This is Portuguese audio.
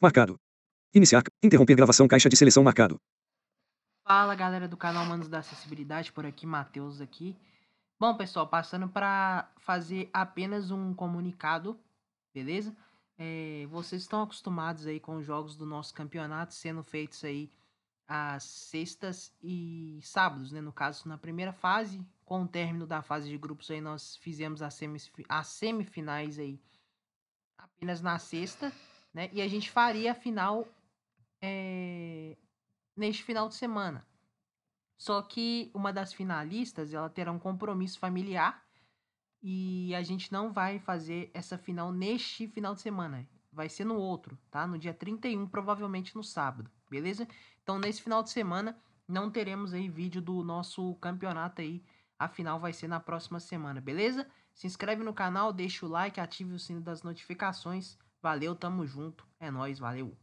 Marcado. Iniciar. Interromper gravação caixa de seleção marcado. Fala galera do canal Manos da Acessibilidade, por aqui, Matheus aqui. Bom pessoal, passando para fazer apenas um comunicado, beleza? É, vocês estão acostumados aí com os jogos do nosso campeonato sendo feitos aí às sextas e sábados, né? No caso, na primeira fase, com o término da fase de grupos aí, nós fizemos as, semif as semifinais aí apenas na sexta né? E a gente faria a final é, neste final de semana. Só que uma das finalistas, ela terá um compromisso familiar e a gente não vai fazer essa final neste final de semana. Vai ser no outro, tá? No dia 31, provavelmente no sábado, beleza? Então, nesse final de semana, não teremos aí vídeo do nosso campeonato aí. A final vai ser na próxima semana, beleza? Se inscreve no canal, deixa o like, ative o sino das notificações. Valeu, tamo junto. É nóis, valeu.